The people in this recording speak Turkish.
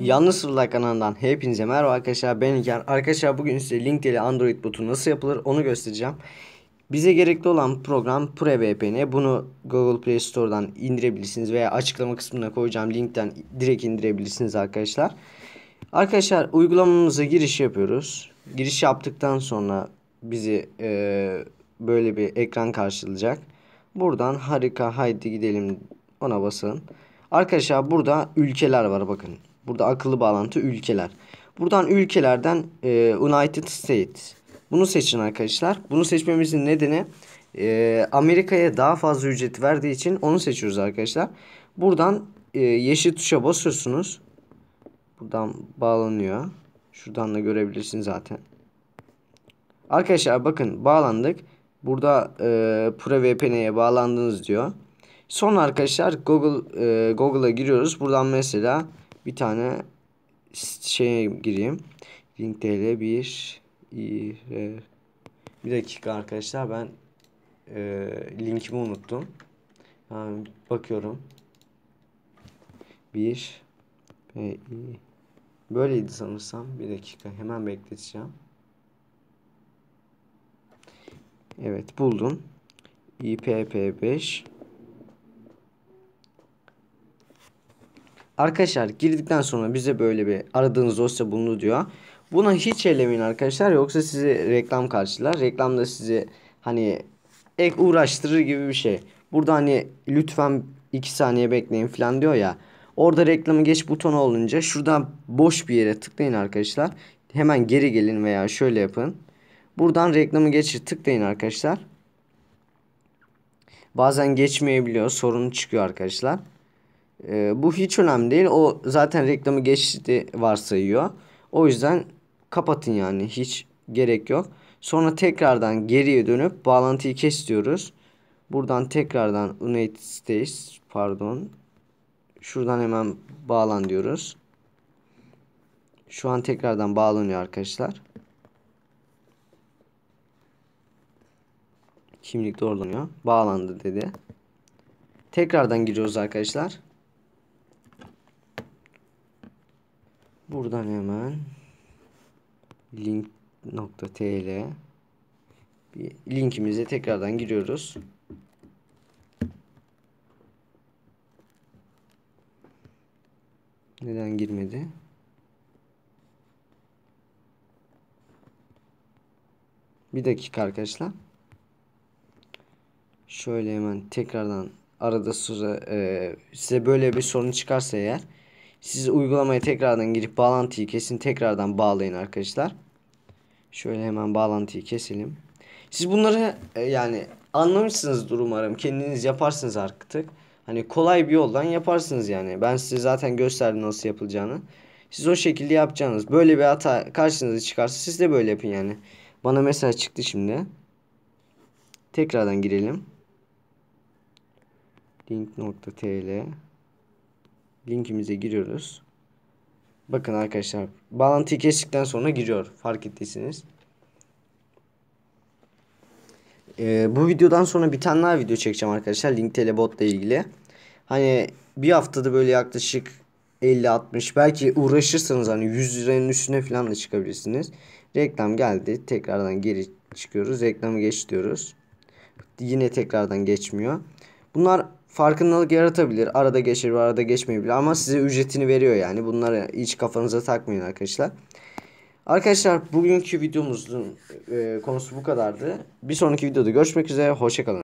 Yalnız Sırlar kanalından hepinize merhaba arkadaşlar ben İlker. Arkadaşlar bugün size LinkedIn Android botu nasıl yapılır onu göstereceğim. Bize gerekli olan program PreVPN. Bunu Google Play Store'dan indirebilirsiniz veya açıklama kısmına koyacağım linkten direkt indirebilirsiniz arkadaşlar. Arkadaşlar uygulamamıza giriş yapıyoruz. Giriş yaptıktan sonra bizi e, böyle bir ekran karşılayacak. Buradan harika haydi gidelim ona basın. Arkadaşlar burada ülkeler var bakın. Burada akıllı bağlantı ülkeler. Buradan ülkelerden e, United States. Bunu seçin arkadaşlar. Bunu seçmemizin nedeni e, Amerika'ya daha fazla ücret verdiği için onu seçiyoruz arkadaşlar. Buradan e, yeşil tuşa basıyorsunuz. Buradan bağlanıyor. Şuradan da görebilirsin zaten. Arkadaşlar bakın bağlandık. Burada e, ProVPN'ye bağlandınız diyor. son arkadaşlar Google e, Google'a giriyoruz. Buradan mesela bir tane şey gireyim. Link.tl bir bir dakika arkadaşlar ben e, linkimi unuttum. Yani bakıyorum. Bir e, böyleydi sanırsam. Bir dakika hemen bekleteceğim. Evet buldum. IPP5 Arkadaşlar girdikten sonra bize böyle bir aradığınız dosya bulundu diyor. Buna hiç elemeyin arkadaşlar yoksa sizi reklam karşılar. Reklamda sizi hani ek uğraştırır gibi bir şey. Burada hani lütfen 2 saniye bekleyin falan diyor ya. Orada reklamı geç butonu olunca şuradan boş bir yere tıklayın arkadaşlar. Hemen geri gelin veya şöyle yapın. Buradan reklamı geçir tıklayın arkadaşlar. Bazen geçmeyebiliyor sorun çıkıyor arkadaşlar. E, bu hiç önemli değil. O zaten reklamı geçti varsayıyor. O yüzden kapatın yani hiç gerek yok. Sonra tekrardan geriye dönüp bağlantıyı kes diyoruz. Buradan tekrardan United States pardon. Şuradan hemen bağlan diyoruz. Şu an tekrardan bağlanıyor arkadaşlar. Kimlik doğrulanıyor. Bağlandı dedi. Tekrardan giriyoruz arkadaşlar. Buradan hemen link.tl bir linkimize tekrardan giriyoruz. Neden girmedi? Bir dakika arkadaşlar. Şöyle hemen tekrardan arada sıra e, size böyle bir sorun çıkarsa eğer siz uygulamaya tekrardan girip bağlantıyı kesin. Tekrardan bağlayın arkadaşlar. Şöyle hemen bağlantıyı keselim. Siz bunları e, yani anlamışsınızdır umarım. Kendiniz yaparsınız artık. Hani kolay bir yoldan yaparsınız yani. Ben size zaten gösterdim nasıl yapılacağını. Siz o şekilde yapacaksınız. Böyle bir hata karşınıza çıkarsa siz de böyle yapın yani. Bana mesela çıktı şimdi. Tekrardan girelim. Link.tl linkimize giriyoruz. Bakın arkadaşlar bağlantıyı kestikten sonra giriyor fark ettiyseniz. Ee, bu videodan sonra bir tane daha video çekeceğim arkadaşlar Link Telebot ile ilgili. Hani bir haftada böyle yaklaşık 50-60 belki uğraşırsanız hani 100 liranın üstüne falan da çıkabilirsiniz. Reklam geldi tekrardan geri çıkıyoruz reklamı geç diyoruz. Yine tekrardan geçmiyor. Bunlar farkındalık yaratabilir. Arada geçir, arada geçmeyebilir ama size ücretini veriyor yani. Bunları hiç kafanıza takmayın arkadaşlar. Arkadaşlar bugünkü videomuzun e, konusu bu kadardı. Bir sonraki videoda görüşmek üzere. Hoşçakalın.